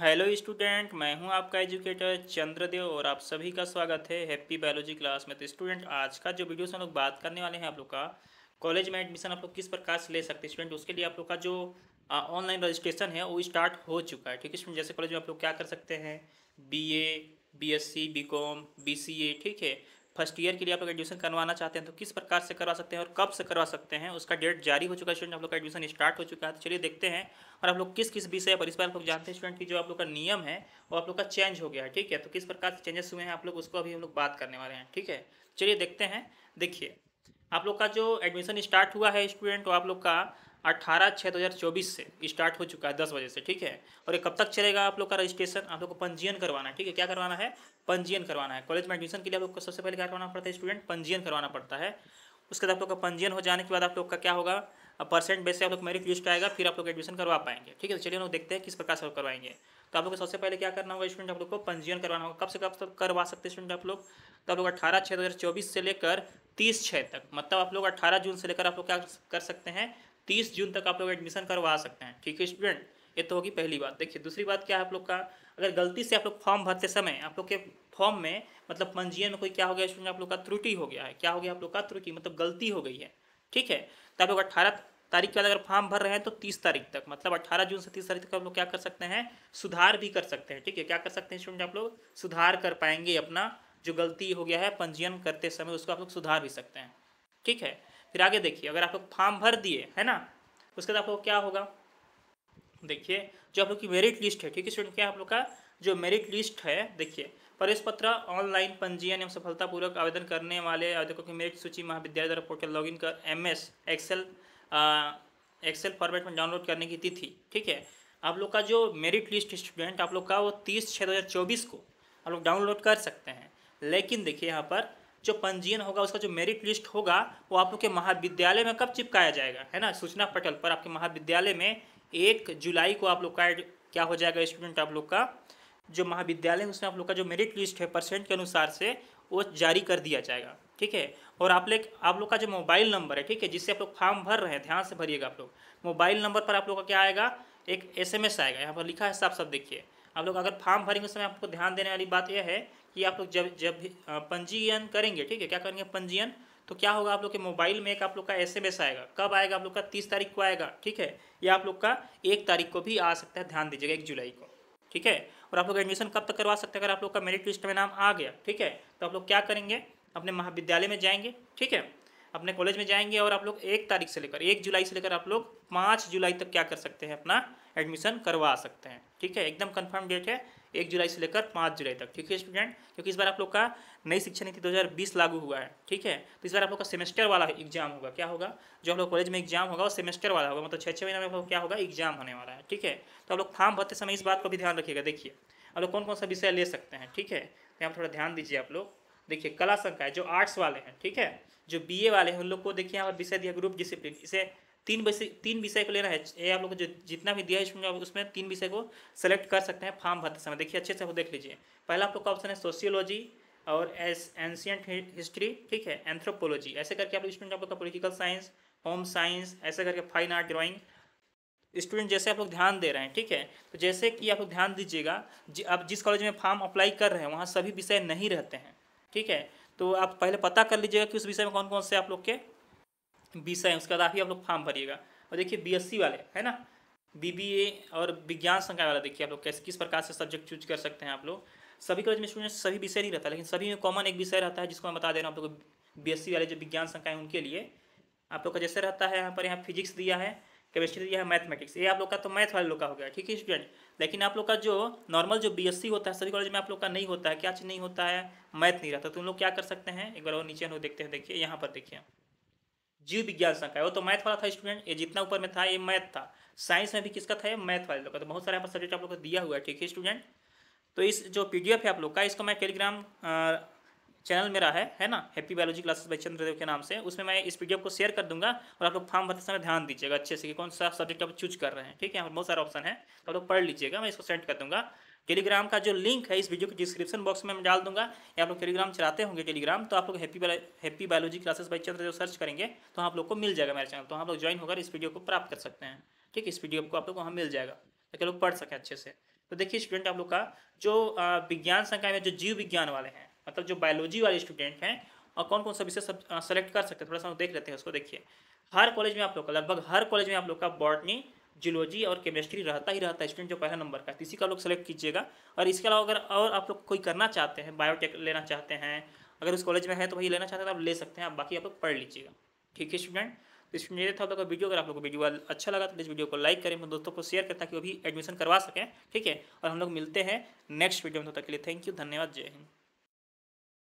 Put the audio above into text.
hello student मैं हूं आपका एजुकेटर चंद्रदेव और आप सभी का स्वागत है हैप्पी बायोलॉजी क्लास में तो स्टूडेंट आज का जो वीडियो से हम लोग बात करने वाले हैं आप लोग का कॉलेज में एडमिशन आप लोग किस प्रकार से ले सकते हैं स्टूडेंट उसके लिए आप लोग का जो ऑनलाइन रजिस्ट्रेशन है वो स्टार्ट हो चुका है ठीक है स्टूडेंट जैसे कॉलेज में आप लोग क्या कर सकते हैं B A B S C B com B C A ठीक है फर्स्ट ईयर के लिए आप लोग एडमिशन करवाना चाहते हैं तो किस प्रकार से करवा सकते हैं और कब से करवा सकते हैं उसका डेट जारी हो चुका है स्टूडेंट आप लोग का एडमिशन स्टार्ट हो चुका है तो चलिए देखते हैं और आप लोग किस किस विषय पर इस बार आप लोग जानते हैं स्टूडेंट की जो आप लोग का नियम है वो आप लोग का चेंज हो गया है ठीक है तो किस प्रकार से चेंजेस हुए हैं आप लोग उसको अभी हम लोग बात करने वाले हैं ठीक है चलिए देखते हैं देखिए आप लोग का जो एडमिशन स्टार्ट हुआ है स्टूडेंट तो आप लोग का अट्ठारह छः दो हज़ार चौबीस से स्टार्ट हो चुका है दस बजे से ठीक है और ये कब तक चलेगा आप लोग का रजिस्ट्रेशन आप लोग को पंजीयन करवाना है ठीक है क्या करवाना है पंजीयन करवाना है कॉलेज में एडमिशन के लिए आप लोग को सबसे पहले क्या करवाना पड़ता है स्टूडेंट पंजीयन करवाना पड़ता है उसके बाद आप लोग का पंजीयन हो जाने के बाद आप लोग का क्या होगा परसेंट बेस से आप लोग मेरिट लिस्ट आएगा फिर आप लोग एडमिशन करवा पाएंगे ठीक है चलिए हम लोग देखते हैं किस प्रकार से करवाएंगे तो आप लोग को सबसे पहले क्या करना होगा स्टूडेंट आप लोग को पंजीयन करवाना होगा कब से कब तक करवा सकते हैं स्टूडेंट आप लोग तो आप लोग अठारह छः दो हज़ार चौबीस से लेकर तीस छः तक मतलब आप लोग अट्ठारह जून से लेकर आप लोग क्या कर सकते हैं तीस जून तक आप लोग एडमिशन करवा सकते हैं ठीक है स्टूडेंट ये तो होगी पहली बात देखिए दूसरी बात क्या है आप लोग का अगर गलती से आप लोग फॉर्म भरते समय आप लोग के फॉर्म में मतलब पंजीयन में कोई क्या हो गया स्टूडेंट आप लोग का त्रुटि हो गया है क्या हो गया आप लोग का त्रुटि मतलब गलती हो गई है ठीक है तो आप लोग अट्ठारह तारीख के बाद अगर फॉर्म भर रहे हैं तो तीस तारीख तक मतलब अट्ठारह जून से तीस तारीख तक आप लोग क्या कर सकते हैं सुधार भी कर सकते हैं ठीक है क्या कर सकते हैं स्टूडेंट आप लोग सुधार कर पाएंगे अपना जो गलती हो गया है पंजीयन करते समय उसको आप लोग सुधार भी सकते हैं ठीक है फिर आगे देखिए अगर आप लोग फॉर्म भर दिए है ना उसके बाद आप लोग क्या होगा देखिए जो आप लोग की मेरिट लिस्ट है ठीक है स्टूडेंट क्या आप लोग का जो मेरिट लिस्ट है देखिए प्रवेश पत्र ऑनलाइन पंजीयन एवं सफलतापूर्वक आवेदन करने वाले आवेदकों की मेरिट सूची महाविद्यालय द्वारा पोर्टल लॉग कर एस एक्सेल एक्सेल फॉर्मेट में डाउनलोड करने की तिथि ठीक है आप लोग का जो मेरिट लिस्ट स्टूडेंट आप लोग का वो तीस छः दो को आप लोग डाउनलोड कर सकते हैं लेकिन देखिए यहाँ पर जो पंजीयन होगा उसका जो मेरिट लिस्ट होगा वो आप लोग के महाविद्यालय में कब चिपकाया जाएगा है ना सूचना पटल पर आपके महाविद्यालय में एक जुलाई को आप लोग का क्या हो जाएगा स्टूडेंट आप लोग का जो महाविद्यालय है उसमें आप लोग का जो मेरिट लिस्ट है परसेंट के अनुसार से वो जारी कर दिया जाएगा ठीक है और आप लोग आप लोग का जो मोबाइल नंबर है ठीक है जिससे आप लोग फॉर्म भर रहे हैं ध्यान से भरिएगा आप लोग मोबाइल नंबर पर आप लोग का क्या आएगा एक एसएमएस आएगा यहाँ पर लिखा है साफ साफ देखिए आप लोग अगर फॉर्म भरेंगे उस समय आपको ध्यान देने वाली बात यह है कि आप लोग जब जब पंजीयन करेंगे ठीक है क्या करेंगे पंजीयन तो क्या होगा आप लोग के मोबाइल में एक आप लोग का एसएमएस आएगा कब आएगा आप लोग का तीस तारीख को आएगा ठीक है या आप लोग का एक तारीख को भी आ सकता है ध्यान दीजिएगा एक जुलाई को ठीक है और आप लोग एडमिशन कब तक करवा सकते हैं अगर आप लोग का मेरिट लिस्ट में नाम आ गया ठीक है तो आप लोग क्या करेंगे अपने महाविद्यालय में जाएंगे ठीक है अपने कॉलेज में जाएंगे और आप लोग एक तारीख से लेकर एक जुलाई से लेकर आप लोग पाँच जुलाई तक क्या कर सकते हैं अपना एडमिशन करवा सकते हैं ठीक है एकदम कन्फर्म डेट है एक जुलाई से लेकर पाँच जुलाई तक ठीक है स्टूडेंट क्योंकि इस बार आप लोग का नई शिक्षा नीति 2020 लागू हुआ है ठीक है तो इस बार आप लोग का सेमेस्टर वाला एग्जाम होगा क्या होगा जो हम लोग कॉलेज में एग्जाम होगा वो सेमेस्टर वाला होगा मतलब छः छः महीने में लोग क्या होगा एग्जाम होने वाला है ठीक है तो आप लोग फार्म भरते समय इस बात को भी ध्यान रखिएगा देखिए आप लोग कौन कौन सा विषय ले सकते हैं ठीक है तो यहाँ थोड़ा ध्यान दीजिए आप लोग देखिए कला संकाय जो आर्ट्स वाले हैं ठीक है जो बीए वाले हैं उन लोग को देखिए यहाँ पर विषय दिया ग्रुप डिसिप्लिन इसे तीन विषय तीन विषय को लेना है ये आप लोग जो जितना भी दिया है इसमें उसमें तीन विषय को सेलेक्ट कर सकते हैं फॉर्म भरते समय देखिए अच्छे से वो देख लीजिए पहला आप लोग का ऑप्शन है सोशियोलॉजी और एस एंशियंट हिस्ट्री ठीक है एंथ्रोपोलॉजी ऐसे करके आप स्टूडेंट आप लोग का पोलिटिकल साइंस होम साइंस ऐसे करके फाइन आर्ट ड्राॅइंग स्टूडेंट जैसे आप लोग ध्यान दे रहे हैं ठीक है तो जैसे कि आप लोग ध्यान दीजिएगा जि, आप जिस कॉलेज में फॉर्म अप्लाई कर रहे हैं वहाँ सभी विषय नहीं रहते हैं ठीक है तो आप पहले पता कर लीजिएगा कि उस विषय में कौन कौन से आप लोग के विषय है उसके बाद आप ही आप लोग फॉर्म भरिएगा और देखिए बीएससी वाले है ना बीबीए और विज्ञान संख्या वाला देखिए आप लोग कैसे किस प्रकार से सब्जेक्ट चूज कर सकते हैं आप लोग सभी कॉलेज में स्टूडेंट सभी विषय नहीं रहता लेकिन सभी में कॉमन एक विषय रहता है जिसको मैं बता दे रहा हूँ आप लोग बी वाले जो विज्ञान संख्या है उनके लिए आप लोग का जैसे रहता है यहाँ पर यहाँ फिजिक्स दिया है केमिस्ट्री दिया है मैथमेटिक्स ये आप लोग का तो मैथ वाले लोग का हो गया ठीक है स्टूडेंट लेकिन आप लोग का जो नॉर्मल जो बी होता है सभी कॉलेज में आप लोग का नहीं होता है क्या चीज़ नहीं होता है मैथ नहीं रहता तो उन लोग क्या कर सकते हैं एक बार और नीचे हम लोग देखते हैं देखिए यहाँ पर देखिए जीव विज्ञान शाखा है वो तो मैथ वाला था स्टूडेंट ये जितना ऊपर में था ये मैथ था साइंस में भी किसका था ये मैथ वाले लोग का तो बहुत सारे यहाँ पर सब्जेक्ट आप लोग को दिया हुआ है ठीक है स्टूडेंट तो इस जो पी है आप लोग का इसको मैं टेलीग्राम चैनल मेरा है है ना happy biology classes by Chandradev के नाम से उसमें मैं इस पीडीएफ को शेयर कर दूंगा और आप लोग फॉर्म भरते समय ध्यान दीजिएगा अच्छे से कि कौन सा सब्जेक्ट आप चूज कर रहे हैं ठीक है यहाँ पर बहुत सारे ऑप्शन है तो आप लोग पढ़ लीजिएगा मैं इसको सेंड कर दूंगा टेलीग्राम का जो लिंक है इस वीडियो के डिस्क्रिप्शन बॉक्स में मैं डाल दूंगा या आप लोग टेलीग्राम चलाते होंगे टेलीग्राम तो आप लोग happy happy biology classes by Chandra जो सर्च करेंगे तो आप लोग को मिल जाएगा मेरे चैनल तो आप लोग ज्वाइन होकर इस वीडियो को प्राप्त कर सकते हैं ठीक है इस वीडियो को आप लोग वहाँ मिल जाएगा ताकि लोग पढ़ सकें अच्छे से तो देखिए स्टूडेंट आप लोग का जो विज्ञान संकाय में जो जीव विज्ञान वाले हैं मतलब जो बायोलॉजी वाले स्टूडेंट हैं और कौन कौन सा विषय सब सेलेक्ट कर सकते हैं थोड़ा सा देख लेते हैं उसको देखिए हर कॉलेज में आप लोग का लगभग हर कॉलेज में आप लोग का बॉटनी जियोलॉजी और केमिस्ट्री रहता ही रहता है स्टूडेंट जो पहला नंबर का है तो इसी का लोग सेलेक्ट कीजिएगा और इसके अलावा अगर और आप लोग कोई करना चाहते हैं बायोटेक लेना चाहते हैं अगर उस कॉलेज में है तो वही लेना चाहते हैं तो आप ले सकते हैं आप बाकी आप लोग पढ़ लीजिएगा ठीक है स्टूडेंट तो स्टूडेंट ये था आप का वीडियो अगर आप लोग को वीडियो अच्छा लगा तो प्लीज़ वीडियो को लाइक करें अपने दोस्तों को शेयर करें ताकि वो भी एडमिशन करवा सकें ठीक है और हम लोग मिलते हैं नेक्स्ट वीडियो में तब तक के लिए थैंक यू धन्यवाद जय हिंद